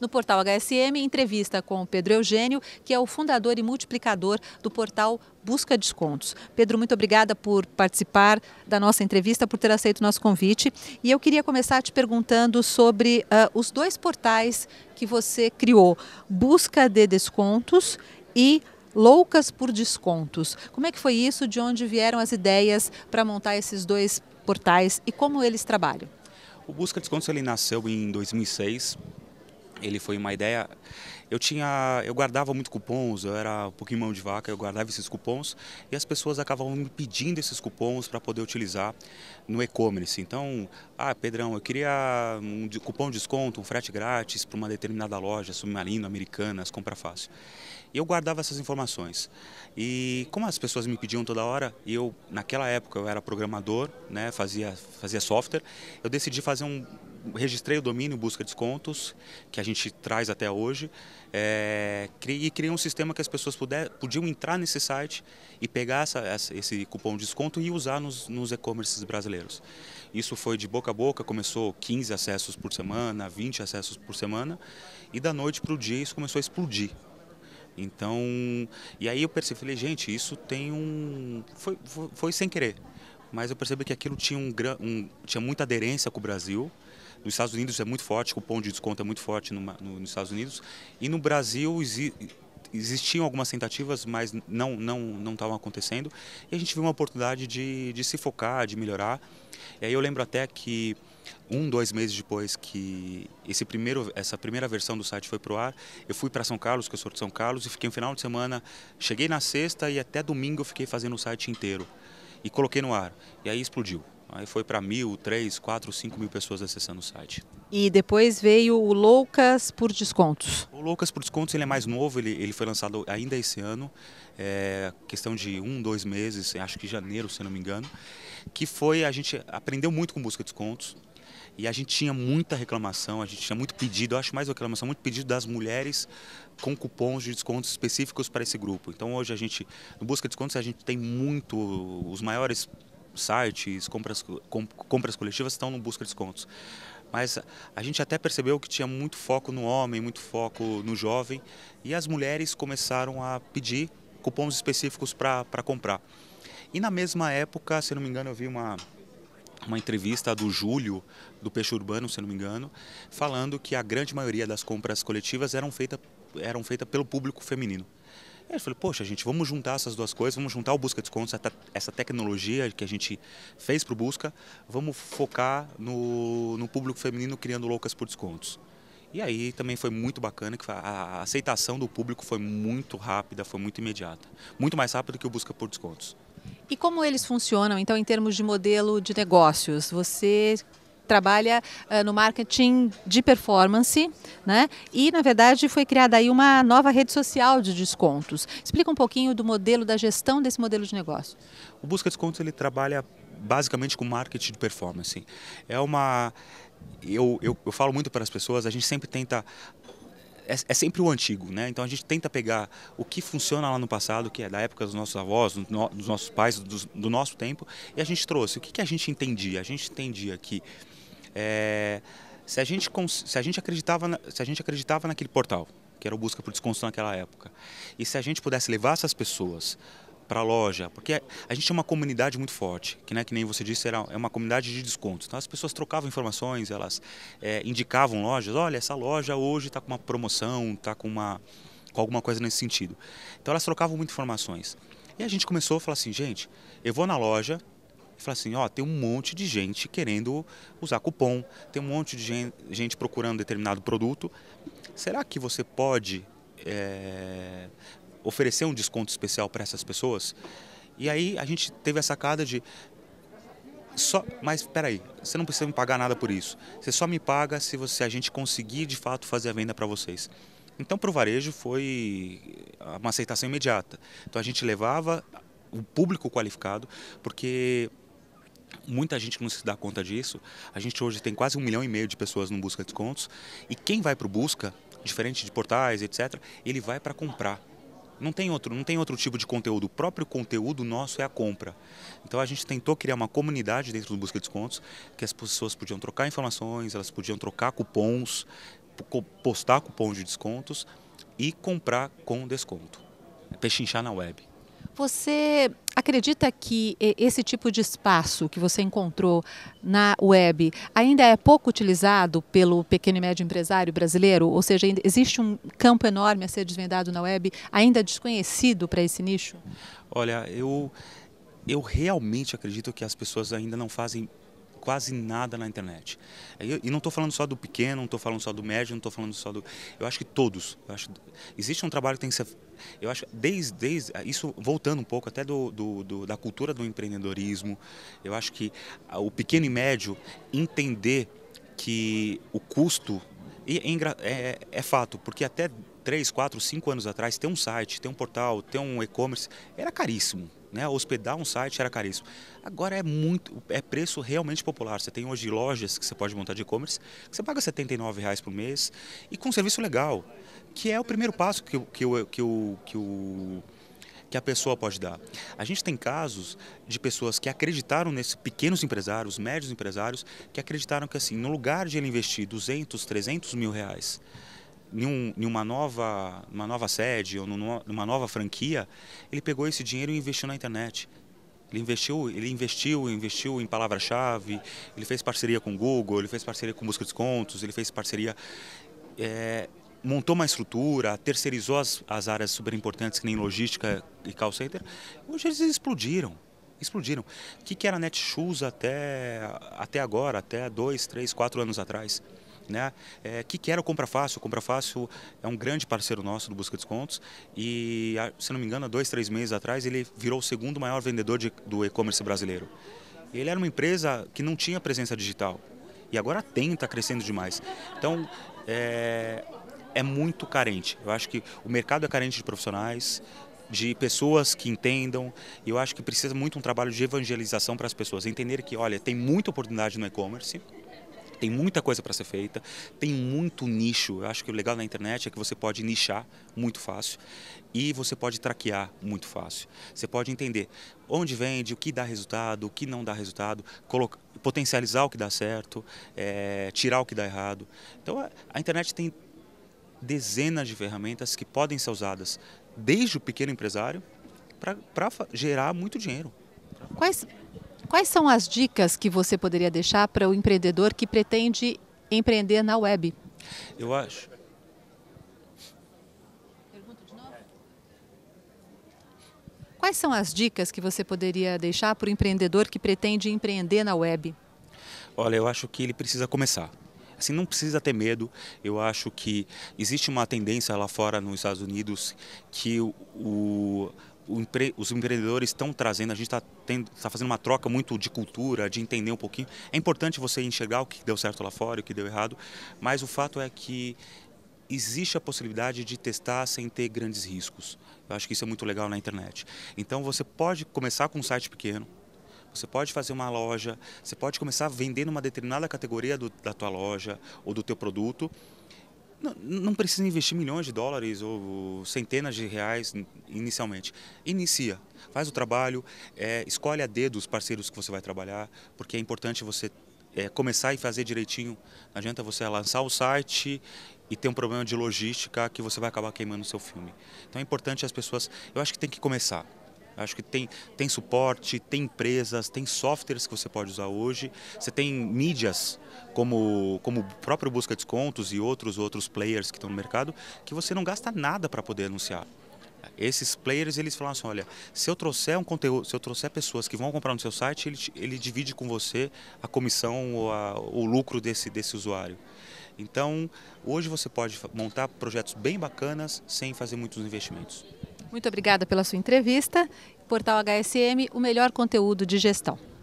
No portal HSM, entrevista com Pedro Eugênio, que é o fundador e multiplicador do portal Busca Descontos. Pedro, muito obrigada por participar da nossa entrevista, por ter aceito o nosso convite. E eu queria começar te perguntando sobre uh, os dois portais que você criou: Busca de Descontos e Loucas por Descontos. Como é que foi isso? De onde vieram as ideias para montar esses dois portais e como eles trabalham? O Busca Descontos ele nasceu em 2006 ele foi uma ideia. Eu tinha, eu guardava muito cupons, eu era um pouquinho mão de vaca, eu guardava esses cupons e as pessoas acabavam me pedindo esses cupons para poder utilizar no e-commerce. Então, ah, Pedrão, eu queria um cupom de desconto, um frete grátis para uma determinada loja, Submarino, Americanas, Compra Fácil. E eu guardava essas informações. E como as pessoas me pediam toda hora, e eu naquela época eu era programador, né, fazia fazia software, eu decidi fazer um registrei o domínio Busca Descontos, que a gente traz até hoje, é, e criei um sistema que as pessoas puder, podiam entrar nesse site e pegar essa, essa, esse cupom de desconto e usar nos, nos e-commerces brasileiros. Isso foi de boca a boca, começou 15 acessos por semana, 20 acessos por semana, e da noite para o dia isso começou a explodir. Então, e aí eu percebi, falei, gente, isso tem um. Foi, foi, foi sem querer mas eu percebi que aquilo tinha, um, um, tinha muita aderência com o Brasil. Nos Estados Unidos é muito forte, o cupom de desconto é muito forte no, no, nos Estados Unidos. E no Brasil exi, existiam algumas tentativas, mas não não não estavam acontecendo. E a gente viu uma oportunidade de, de se focar, de melhorar. E aí eu lembro até que um, dois meses depois que esse primeiro, essa primeira versão do site foi para o ar, eu fui para São Carlos, que eu sou de São Carlos, e fiquei um final de semana, cheguei na sexta e até domingo eu fiquei fazendo o site inteiro e coloquei no ar. E aí explodiu. Aí foi para mil, três, quatro, cinco mil pessoas acessando o site. E depois veio o Loucas por Descontos. O Loucas por Descontos ele é mais novo, ele, ele foi lançado ainda esse ano, é, questão de um, dois meses, acho que janeiro, se não me engano, que foi, a gente aprendeu muito com busca de descontos, e a gente tinha muita reclamação, a gente tinha muito pedido, eu acho mais reclamação, muito pedido das mulheres com cupons de descontos específicos para esse grupo. Então hoje a gente, no busca de descontos, a gente tem muito, os maiores sites, compras, compras coletivas estão no busca de descontos. Mas a gente até percebeu que tinha muito foco no homem, muito foco no jovem, e as mulheres começaram a pedir cupons específicos para comprar. E na mesma época, se não me engano, eu vi uma, uma entrevista do Júlio, do Peixe Urbano, se não me engano, falando que a grande maioria das compras coletivas eram feitas eram feita pelo público feminino. Aí eu falei, poxa, gente, vamos juntar essas duas coisas, vamos juntar o Busca Descontos, essa tecnologia que a gente fez para o Busca, vamos focar no, no público feminino criando loucas por descontos. E aí também foi muito bacana, que a aceitação do público foi muito rápida, foi muito imediata. Muito mais rápido que o Busca por Descontos. E como eles funcionam, então, em termos de modelo de negócios? Você trabalha uh, no marketing de performance, né? E na verdade foi criada aí uma nova rede social de descontos. Explica um pouquinho do modelo da gestão desse modelo de negócio. O Busca Descontos ele trabalha basicamente com marketing de performance. É uma eu, eu, eu falo muito para as pessoas, a gente sempre tenta é, é, sempre o antigo, né? Então a gente tenta pegar o que funciona lá no passado, que é da época dos nossos avós, do dos nossos pais, do, do, nosso tempo, e a gente trouxe. O que, que a gente entendia? A gente entendia que é, se, a gente, se, a gente acreditava se a gente acreditava naquele portal, que era o Busca por Desconstrução naquela época, e se a gente pudesse levar essas pessoas para a loja, porque a gente é uma comunidade muito forte, que, né, que nem você disse, era, é uma comunidade de descontos. Então as pessoas trocavam informações, elas é, indicavam lojas, olha, essa loja hoje está com uma promoção, está com, uma, com alguma coisa nesse sentido. Então elas trocavam muito informações. E a gente começou a falar assim, gente, eu vou na loja e falo assim, ó, tem um monte de gente querendo usar cupom, tem um monte de gente procurando determinado produto. Será que você pode é, oferecer um desconto especial para essas pessoas. E aí a gente teve a sacada de só, mas peraí, você não precisa me pagar nada por isso. Você só me paga se você a gente conseguir de fato fazer a venda para vocês. Então para o varejo foi uma aceitação imediata. Então a gente levava o público qualificado, porque muita gente não se dá conta disso. A gente hoje tem quase um milhão e meio de pessoas no busca descontos e quem vai para o busca, diferente de portais, etc, ele vai para comprar. Não tem outro, não tem outro tipo de conteúdo. O próprio conteúdo nosso é a compra. Então a gente tentou criar uma comunidade dentro do Busca Descontos que as pessoas podiam trocar informações, elas podiam trocar cupons, postar cupons de descontos e comprar com desconto. É pechinchar na web. Você acredita que esse tipo de espaço que você encontrou na web ainda é pouco utilizado pelo pequeno e médio empresário brasileiro? Ou seja, existe um campo enorme a ser desvendado na web, ainda desconhecido para esse nicho? Olha, eu, eu realmente acredito que as pessoas ainda não fazem quase nada na internet. E não estou falando só do pequeno, não estou falando só do médio, não estou falando só do. Eu acho que todos. Acho... Existe um trabalho que tem que ser. Eu acho desde, desde ah, isso voltando um pouco até do, do, do, da cultura do empreendedorismo, eu acho que o pequeno e médio entender que o custo é, é, é fato, porque até 3, 4, 5 anos atrás ter um site, ter um portal, ter um e-commerce era caríssimo né? Hospedar um site era caríssimo. Agora é muito, é preço realmente popular. Você tem hoje lojas que você pode montar de e-commerce, que você paga R$ reais por mês e com um serviço legal, que é o primeiro passo que, que, que, que, que o que a pessoa pode dar. A gente tem casos de pessoas que acreditaram nesses pequenos empresários, médios empresários, que acreditaram que assim, no lugar de ele investir 200, 300 mil reais em, uma, nova, uma nova sede ou numa nova franquia, ele pegou esse dinheiro e investiu na internet. Ele investiu, ele investiu, investiu em palavra-chave, ele fez parceria com o Google, ele fez parceria com Busca Descontos, ele fez parceria. É, montou uma estrutura, terceirizou as, as áreas super importantes, que nem logística e call center. Hoje eles explodiram. Explodiram. O que, que era Netshoes até, até agora, até dois, três, quatro anos atrás? né? É, que, era o Compra Fácil? O Compra Fácil é um grande parceiro nosso do Busca Descontos e, se não me engano, há dois, três meses atrás ele virou o segundo maior vendedor de, do e-commerce brasileiro. Ele era uma empresa que não tinha presença digital e agora tem, está crescendo demais. Então, é, é muito carente. Eu acho que o mercado é carente de profissionais, de pessoas que entendam. E eu acho que precisa muito um trabalho de evangelização para as pessoas entenderem que, olha, tem muita oportunidade no e-commerce tem muita coisa para ser feita, tem muito nicho. Eu acho que o legal na internet é que você pode nichar muito fácil e você pode traquear muito fácil. Você pode entender onde vende, o que dá resultado, o que não dá resultado, potencializar o que dá certo, é, tirar o que dá errado. Então a, a internet tem dezenas de ferramentas que podem ser usadas desde o pequeno empresário para gerar muito dinheiro. Quais Quais são as dicas que você poderia deixar para o empreendedor que pretende empreender na web? Eu acho. Pergunta de novo. Quais são as dicas que você poderia deixar para o empreendedor que pretende empreender na web? Olha, eu acho que ele precisa começar assim não precisa ter medo eu acho que existe uma tendência lá fora nos Estados Unidos que o, empre, os empreendedores estão trazendo, a gente está tá fazendo uma troca muito de cultura, de entender um pouquinho. É importante você enxergar o que deu certo lá fora, o que deu errado, mas o fato é que existe a possibilidade de testar sem ter grandes riscos. Eu acho que isso é muito legal na internet. Então você pode começar com um site pequeno, você pode fazer uma loja, você pode começar vendendo uma determinada categoria do, da tua loja ou do teu produto não, não, precisa investir milhões de dólares ou centenas de reais inicialmente. Inicia, faz o trabalho, é, escolhe a dedo os parceiros que você vai trabalhar, porque é importante você é, começar e fazer direitinho. Não adianta você lançar o site e ter um problema de logística que você vai acabar queimando o seu filme. Então é importante as pessoas, eu acho que tem que começar. Acho que tem, tem suporte, tem empresas, tem softwares que você pode usar hoje, você tem mídias como, como o próprio Busca Descontos e outros outros players que estão no mercado, que você não gasta nada para poder anunciar. Esses players, eles falam assim, olha, se eu trouxer um conteúdo, se eu trouxer pessoas que vão comprar no seu site, ele, ele divide com você a comissão ou a, o lucro desse, desse usuário. Então, hoje você pode montar projetos bem bacanas sem fazer muitos investimentos. Muito obrigada pela sua entrevista. Portal HSM, o melhor conteúdo de gestão.